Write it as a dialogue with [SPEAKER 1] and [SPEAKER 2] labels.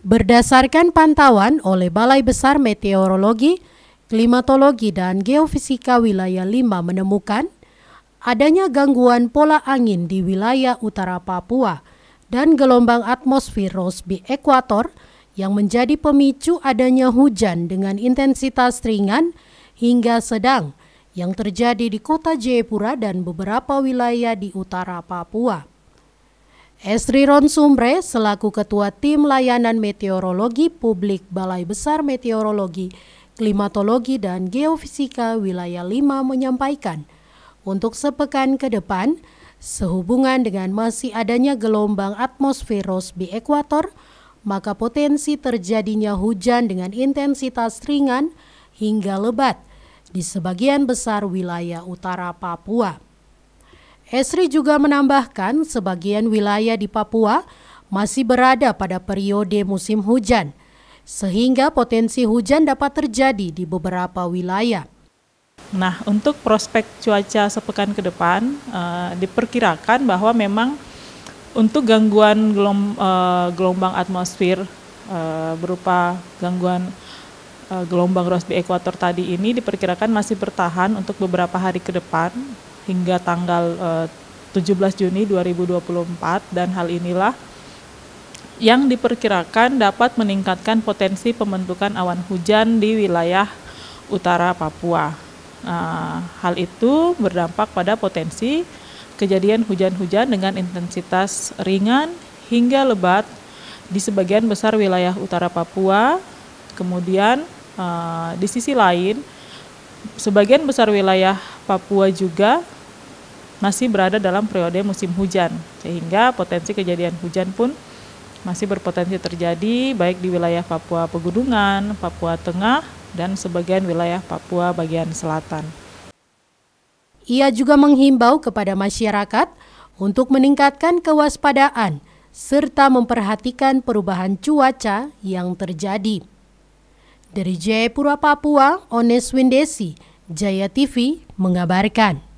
[SPEAKER 1] Berdasarkan pantauan oleh Balai Besar Meteorologi, Klimatologi dan Geofisika Wilayah 5 menemukan adanya gangguan pola angin di wilayah utara Papua dan gelombang atmosfer Rossby Ekuator yang menjadi pemicu adanya hujan dengan intensitas ringan hingga sedang yang terjadi di kota Jayapura dan beberapa wilayah di utara Papua. Esri Ron Sumbre selaku Ketua Tim Layanan Meteorologi Publik Balai Besar Meteorologi, Klimatologi dan Geofisika Wilayah 5 menyampaikan, untuk sepekan ke depan, sehubungan dengan masih adanya gelombang atmosfer di ekuator, maka potensi terjadinya hujan dengan intensitas ringan hingga lebat di sebagian besar wilayah utara Papua. Hesri juga menambahkan sebagian wilayah di Papua masih berada pada periode musim hujan, sehingga potensi hujan dapat terjadi di beberapa wilayah.
[SPEAKER 2] Nah, untuk prospek cuaca sepekan ke depan, uh, diperkirakan bahwa memang untuk gangguan gelomb, uh, eh, gelombang atmosfer uh, berupa gangguan gelombang Rossby ekuator tadi ini diperkirakan masih bertahan untuk beberapa hari ke depan hingga tanggal eh, uh, 17 Juni 2024 dan hal inilah yang diperkirakan dapat meningkatkan potensi pembentukan awan hujan di wilayah utara Papua. Uh, hal itu berdampak pada potensi kejadian hujan-hujan dengan intensitas ringan hingga lebat di sebagian besar wilayah utara Papua. Kemudian eh, di sisi lain, sebagian besar wilayah Papua juga masih berada dalam periode musim hujan, sehingga potensi kejadian hujan pun masih berpotensi terjadi baik di wilayah Papua Pegunungan, Papua Tengah, dan sebagian wilayah Papua bagian selatan. Ia
[SPEAKER 1] juga menghimbau kepada masyarakat untuk meningkatkan kewaspadaan serta memperhatikan perubahan cuaca yang terjadi. Dari Jayapura, Papua, Ones Windesi, Jaya TV mengabarkan.